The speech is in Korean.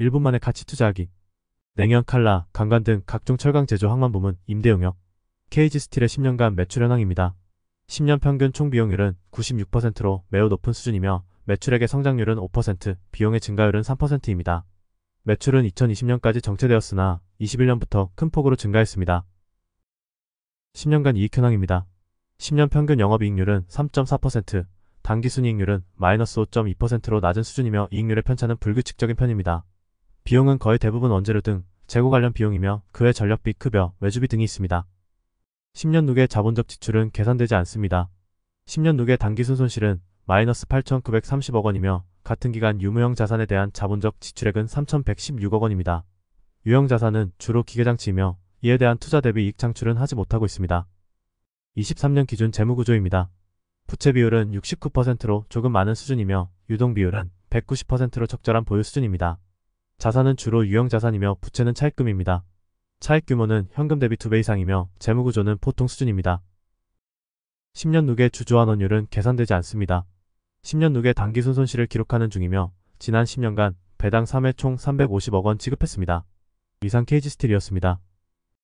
1분 만에 가치 투자하기 냉연 칼라, 강관 등 각종 철강 제조 항만 부문 임대 용역 KG 스틸의 10년간 매출 현황입니다. 10년 평균 총 비용률은 96%로 매우 높은 수준이며 매출액의 성장률은 5%, 비용의 증가율은 3%입니다. 매출은 2020년까지 정체되었으나 21년부터 큰 폭으로 증가했습니다. 10년간 이익 현황입니다. 10년 평균 영업이익률은 3.4%, 단기순이익률은 마이너스 5.2%로 낮은 수준이며 이익률의 편차는 불규칙적인 편입니다. 비용은 거의 대부분 원재료 등 재고 관련 비용이며 그 외 전력비, 급여, 외주비 등이 있습니다. 10년 누계 자본적 지출은 계산되지 않습니다. 10년 누계 단기순 손실은 마이너스 8,930억 원이며 같은 기간 유무형 자산에 대한 자본적 지출액은 3,116억 원입니다. 유형 자산은 주로 기계장치이며 이에 대한 투자 대비 이익 창출은 하지 못하고 있습니다. 23년 기준 재무구조입니다. 부채 비율은 69%로 조금 많은 수준이며 유동 비율은 190%로 적절한 보유 수준입니다. 자산은 주로 유형자산이며 부채는 차입금입니다. 차입 규모는 현금 대비 2배 이상이며 재무구조는 보통 수준입니다. 10년 누계 주주환원율은 계산되지 않습니다. 10년 누계 단기순 손실을 기록하는 중이며 지난 10년간 배당 3회 총 350억 원 지급했습니다. 이상 케이지스틸이었습니다